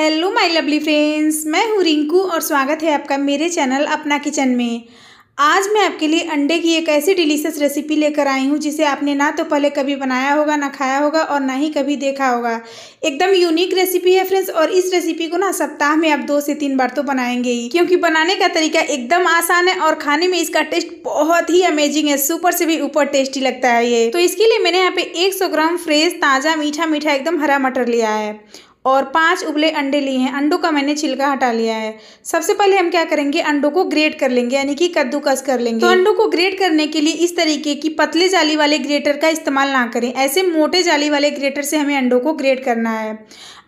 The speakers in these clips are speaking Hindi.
हेलो माय लवली फ्रेंड्स मैं हूँ रिंकू और स्वागत है आपका मेरे चैनल अपना किचन में आज मैं आपके लिए अंडे की एक ऐसी डिलीशियस रेसिपी लेकर आई हूँ जिसे आपने ना तो पहले कभी बनाया होगा ना खाया होगा और ना ही कभी देखा होगा एकदम यूनिक रेसिपी है फ्रेंड्स और इस रेसिपी को ना सप्ताह में आप दो से तीन बार तो बनाएंगे ही क्योंकि बनाने का तरीका एकदम आसान है और खाने में इसका टेस्ट बहुत ही अमेजिंग है सुपर से भी ऊपर टेस्टी लगता है ये तो इसके लिए मैंने यहाँ पे एक ग्राम फ्रेश ताज़ा मीठा मीठा एकदम हरा मटर लिया है और पांच उबले अंडे लिए हैं अंडों का मैंने छिलका हटा लिया है सबसे पहले हम क्या करेंगे अंडों को ग्रेट कर लेंगे यानी कि कद्दूकस कर लेंगे तो अंडों को ग्रेट करने के लिए इस तरीके की पतले जाली वाले ग्रेटर का इस्तेमाल ना करें ऐसे मोटे जाली वाले ग्रेटर से हमें अंडों को ग्रेट करना है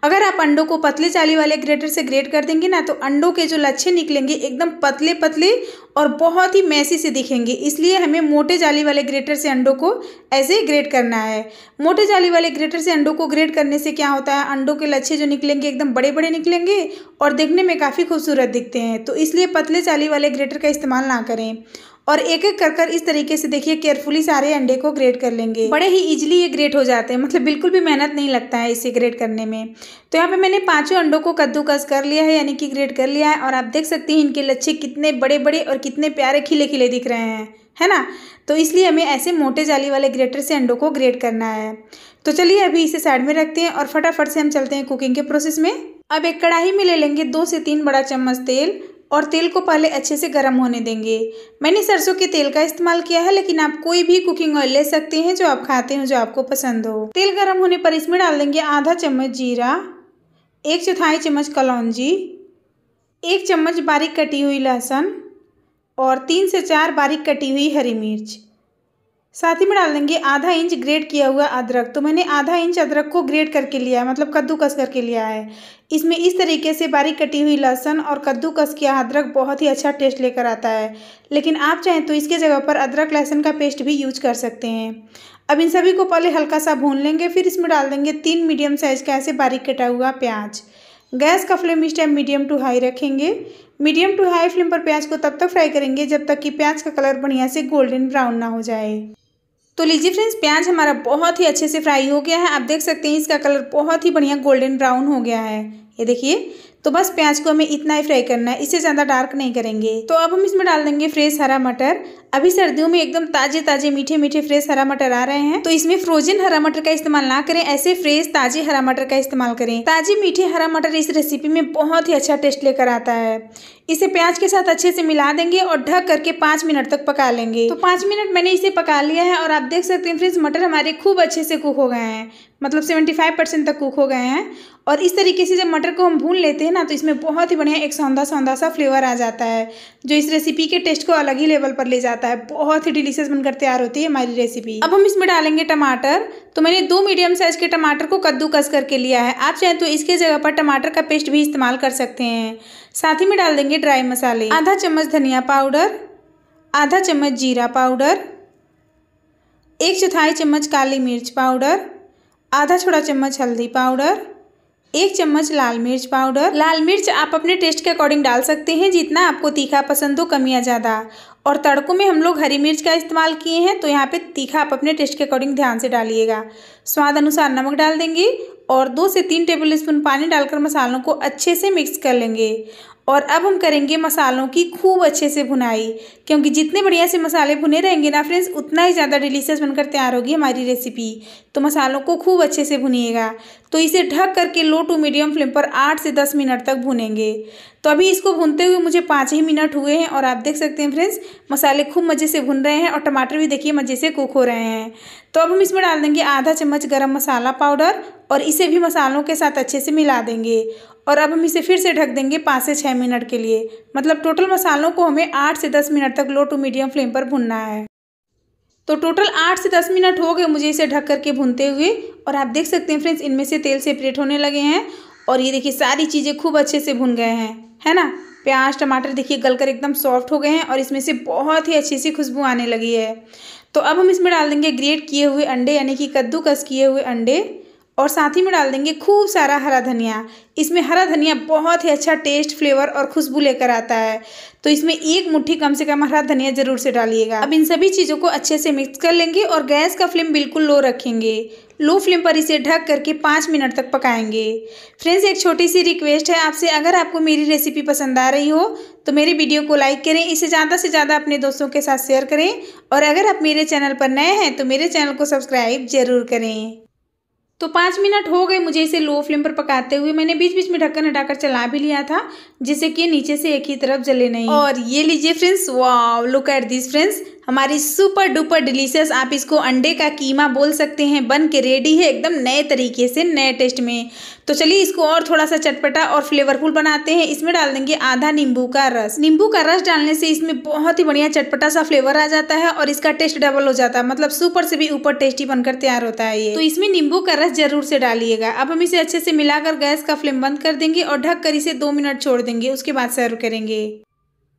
अगर आप अंडों को पतले चाली वाले ग्रेटर से ग्रेट कर देंगे ना तो अंडों के जो लच्छे निकलेंगे एकदम पतले पतले और बहुत ही मैसी से दिखेंगे इसलिए हमें मोटे जाली वाले ग्रेटर से अंडों को ऐसे ग्रेट करना है मोटे जाली वाले ग्रेटर से अंडों को ग्रेट करने से क्या होता है अंडों के लच्छे जो निकलेंगे एकदम बड़े बड़े निकलेंगे और देखने में काफ़ी खूबसूरत दिखते हैं तो इसलिए पतले चाली वाले ग्रेटर का इस्तेमाल ना करें और एक एक कर कर इस तरीके से देखिए केयरफुली सारे अंडे को ग्रेट कर लेंगे बड़े ही इजीली ये ग्रेट हो जाते हैं मतलब बिल्कुल भी मेहनत नहीं लगता है इसे ग्रेट करने में तो यहाँ पे मैंने पांचों अंडों को कद्दूकस कर लिया है यानी कि ग्रेट कर लिया है और आप देख सकते हैं इनके लच्छे कितने बड़े बड़े और कितने प्यारे खिले खिले दिख रहे हैं है ना तो इसलिए हमें ऐसे मोटे जाली वाले ग्रेटर से अंडों को ग्रेट करना है तो चलिए अभी इसे साइड में रखते हैं और फटाफट से हम चलते हैं कुकिंग के प्रोसेस में अब एक कढ़ाई में ले लेंगे दो से तीन बड़ा चम्मच तेल और तेल को पहले अच्छे से गर्म होने देंगे मैंने सरसों के तेल का इस्तेमाल किया है लेकिन आप कोई भी कुकिंग ऑयल ले सकते हैं जो आप खाते हो जो आपको पसंद हो तेल गर्म होने पर इसमें डाल देंगे आधा चम्मच जीरा एक चौथाई चम्मच कलौजी एक चम्मच बारीक कटी हुई लहसुन और तीन से चार बारीक कटी हुई हरी मिर्च साथ ही में डाल देंगे आधा इंच ग्रेट किया हुआ अदरक तो मैंने आधा इंच अदरक को ग्रेट करके लिया है मतलब कद्दूकस करके लिया है इसमें इस तरीके से बारीक कटी हुई लहसुन और कद्दूकस किया अदरक बहुत ही अच्छा टेस्ट लेकर आता है लेकिन आप चाहें तो इसके जगह पर अदरक लहसुन का पेस्ट भी यूज कर सकते हैं अब इन सभी को पहले हल्का सा भून लेंगे फिर इसमें डाल देंगे तीन मीडियम साइज़ का ऐसे बारीक कटा हुआ प्याज गैस का फ्लेम इस टाइम मीडियम टू हाई रखेंगे मीडियम टू हाई फ्लेम पर प्याज को तब तक फ्राई करेंगे जब तक कि प्याज का कलर बढ़िया से गोल्डन ब्राउन ना हो जाए तो लीजिए फ्रेंड्स प्याज हमारा बहुत ही अच्छे से फ्राई हो गया है आप देख सकते हैं इसका कलर बहुत ही बढ़िया गोल्डन ब्राउन हो गया है ये देखिए तो बस प्याज को हमें इतना ही फ्राई करना है इससे ज़्यादा डार्क नहीं करेंगे तो अब हम इसमें डाल देंगे फ्रेश हरा मटर अभी सर्दियों में एकदम ताजे ताजे मीठे मीठे फ्रेश हरा मटर आ रहे हैं तो इसमें फ्रोजन हरा मटर का इस्तेमाल ना करें ऐसे फ्रेश ताजे हरा मटर का इस्तेमाल करें ताजे मीठे हरा मटर इस रेसिपी में बहुत ही अच्छा टेस्ट लेकर आता है इसे प्याज के साथ अच्छे से मिला देंगे और ढक करके पाँच मिनट तक पका लेंगे तो पाँच मिनट मैंने इसे पका लिया है और आप देख सकते हैं फ्रेंड्स मटर हमारे खूब अच्छे से कुक हो गए हैं मतलब सेवेंटी फाइव परसेंट तक कुक हो गए हैं और इस तरीके से जब मटर को हम भून लेते हैं ना तो इसमें बहुत ही बढ़िया एक सौंदा सौंदा सा फ्लेवर आ जाता है जो इस रेसिपी के टेस्ट को अलग ही लेवल पर ले जाता है जाता है बहुत ही डिलीशियस बनकर तैयार होती है हमारी रेसिपी अब हम इसमें डालेंगे टमाटर तो मैंने दो मीडियम साइज के टमाटर को कद्दूकस करके लिया है आप चाहें तो इसके जगह पर टमाटर का पेस्ट भी इस्तेमाल कर सकते हैं साथ ही में डाल देंगे ड्राई मसाले आधा चम्मच धनिया पाउडर आधा चम्मच जीरा पाउडर एक चौथाई चम्मच काली मिर्च पाउडर आधा छोटा चम्मच हल्दी पाउडर एक चम्मच लाल मिर्च पाउडर लाल मिर्च आप अपने टेस्ट के अकॉर्डिंग डाल सकते हैं जितना आपको तीखा पसंद हो कमियाँ ज़्यादा और तड़कों में हम लोग हरी मिर्च का इस्तेमाल किए हैं तो यहाँ पे तीखा आप अपने टेस्ट के अकॉर्डिंग ध्यान से डालिएगा स्वाद अनुसार नमक डाल देंगे और दो से तीन टेबल स्पून पानी डालकर मसालों को अच्छे से मिक्स कर लेंगे और अब हम करेंगे मसालों की खूब अच्छे से भुनाई क्योंकि जितने बढ़िया से मसाले भुने रहेंगे ना फ्रेंड्स उतना ही ज़्यादा डिलीशियस बनकर तैयार होगी हमारी रेसिपी तो मसालों को खूब अच्छे से भुनिएगा तो इसे ढक करके लो टू मीडियम फ्लेम पर आठ से दस मिनट तक भुनेंगे तो अभी इसको भूनते हुए मुझे पाँच ही मिनट हुए हैं और आप देख सकते हैं फ्रेंड्स मसाले खूब मज़े से भुन रहे हैं और टमाटर भी देखिए मज़े से कुक हो रहे हैं तो अब हम इसमें डाल देंगे आधा चम्मच गरम मसाला पाउडर और इसे भी मसालों के साथ अच्छे से मिला देंगे और अब हम इसे फिर से ढक देंगे पाँच से छः मिनट के लिए मतलब टोटल मसालों को हमें आठ से दस मिनट तक लो टू मीडियम फ्लेम पर भुनना है तो टोटल आठ से दस मिनट हो गए मुझे इसे ढक करके भूनते हुए और आप देख सकते हैं फ्रेंड्स इनमें से तेल सेपरेट होने लगे हैं और ये देखिए सारी चीज़ें खूब अच्छे से भुन गए हैं है ना प्याज टमाटर देखिए गलकर एकदम सॉफ्ट हो गए हैं और इसमें से बहुत ही अच्छी सी खुशबू आने लगी है तो अब हम इसमें डाल देंगे ग्रेट किए हुए अंडे यानी कि कद्दूकस किए हुए अंडे और साथ ही में डाल देंगे खूब सारा हरा धनिया इसमें हरा धनिया बहुत ही अच्छा टेस्ट फ्लेवर और खुशबू लेकर आता है तो इसमें एक मुट्ठी कम से कम हरा धनिया जरूर से डालिएगा अब इन सभी चीज़ों को अच्छे से मिक्स कर लेंगे और गैस का फ्लेम बिल्कुल लो रखेंगे लो फ्लेम पर इसे ढक करके पाँच मिनट तक पकाएंगे फ्रेंड्स एक छोटी सी रिक्वेस्ट है आपसे अगर आपको मेरी रेसिपी पसंद आ रही हो तो मेरे वीडियो को लाइक करें इसे ज़्यादा से ज़्यादा अपने दोस्तों के साथ शेयर करें और अगर आप मेरे चैनल पर नए हैं तो मेरे चैनल को सब्सक्राइब जरूर करें तो पाँच मिनट हो गए मुझे इसे लो फ्लेम पर पकाते हुए मैंने बीच बीच में ढक्कन हटाकर चला भी लिया था जिससे कि नीचे से एक ही तरफ जले नहीं और ये लीजिए friends wow look at this friends हमारी सुपर डुपर डिलीशियस आप इसको अंडे का कीमा बोल सकते हैं बन के रेडी है एकदम नए तरीके से नए टेस्ट में तो चलिए इसको और थोड़ा सा चटपटा और फ्लेवरफुल बनाते हैं इसमें डाल देंगे आधा नींबू का रस नींबू का रस डालने से इसमें बहुत ही बढ़िया चटपटा सा फ्लेवर आ जाता है और इसका टेस्ट डबल हो जाता है मतलब सुपर से भी ऊपर टेस्टी बनकर तैयार होता है ये तो इसमें नींबू का रस जरूर से डालिएगा अब हम इसे अच्छे से मिलाकर गैस का फ्लेम बंद कर देंगे और ढक कर इसे दो मिनट छोड़ देंगे उसके बाद सर्व करेंगे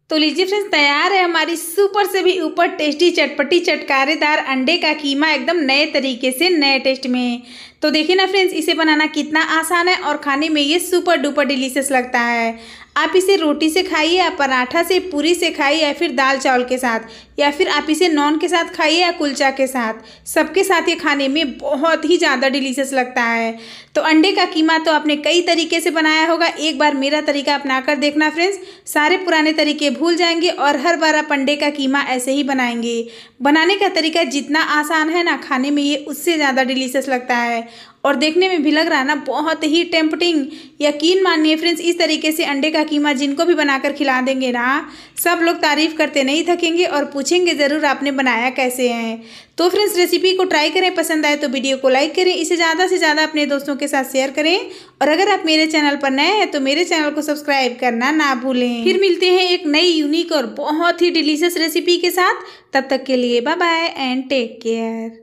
तो लीजिए फ्रेंड्स तैयार है हमारी सुपर से भी ऊपर टेस्टी चटपटी चटकारेदार अंडे का कीमा एकदम नए तरीके से नए टेस्ट में तो देखिए ना फ्रेंड्स इसे बनाना कितना आसान है और खाने में ये सुपर डुपर डिलीशियस लगता है आप इसे रोटी से खाइए या पराठा से पूरी से खाइए या फिर दाल चावल के साथ या फिर आप इसे नॉन के साथ खाइए या कुलचा के साथ सबके साथ ये खाने में बहुत ही ज़्यादा डिलीशियस लगता है तो अंडे का कीमा तो आपने कई तरीके से बनाया होगा एक बार मेरा तरीका अपना कर देखना फ्रेंड्स सारे पुराने तरीके भूल जाएंगे और हर बार आप अंडे का कीमा ऐसे ही बनाएंगे बनाने का तरीका जितना आसान है ना खाने में ये उससे ज़्यादा डिलीशियस लगता है और देखने में भी लग रहा है ना बहुत ही टेम्पटिंग यकीन मानिए फ्रेंड्स इस तरीके से अंडे का कीमा जिनको भी बनाकर खिला देंगे ना सब लोग तारीफ़ करते नहीं थकेंगे और पूछेंगे ज़रूर आपने बनाया कैसे है तो फ्रेंड्स रेसिपी को ट्राई करें पसंद आए तो वीडियो को लाइक करें इसे ज़्यादा से ज़्यादा अपने दोस्तों के साथ शेयर करें और अगर आप मेरे चैनल पर नए हैं तो मेरे चैनल को सब्सक्राइब करना ना भूलें फिर मिलते हैं एक नई यूनिक और बहुत ही डिलीशियस रेसिपी के साथ तब तक के लिए बाय एंड टेक केयर